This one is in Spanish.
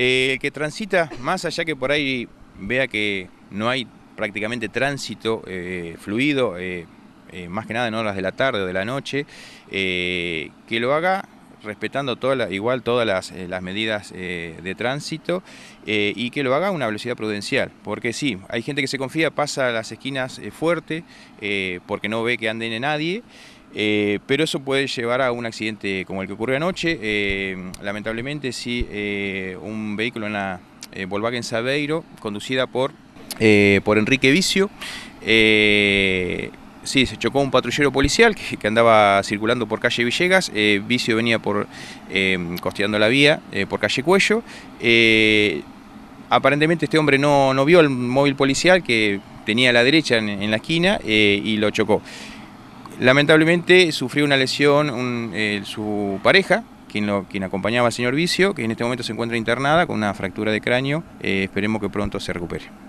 Eh, que transita, más allá que por ahí vea que no hay prácticamente tránsito eh, fluido, eh, más que nada en horas de la tarde o de la noche, que lo haga respetando toda igual todas las, medidas de tránsito y que lo haga a una velocidad prudencial, porque sí, hay gente que se confía, pasa a las esquinas fuerte porque no ve que anden nadie. Eh, pero eso puede llevar a un accidente como el que ocurrió anoche. Eh, lamentablemente, sí, eh, un vehículo en la Volkswagen Sabeiro, conducida por, por Enrique Vicio. Sí, se chocó un patrullero policial que, andaba circulando por calle Villegas. Vicio venía por em, costeando la vía por calle Cuello. aparentemente este hombre no, no, vio el móvil policial que tenía a la derecha en la esquina y lo chocó. Lamentablemente sufrió una lesión eh, su pareja, quien, acompañaba al señor Vicio, que en este momento se encuentra internada con una fractura de cráneo. Eh, esperemos que pronto se recupere.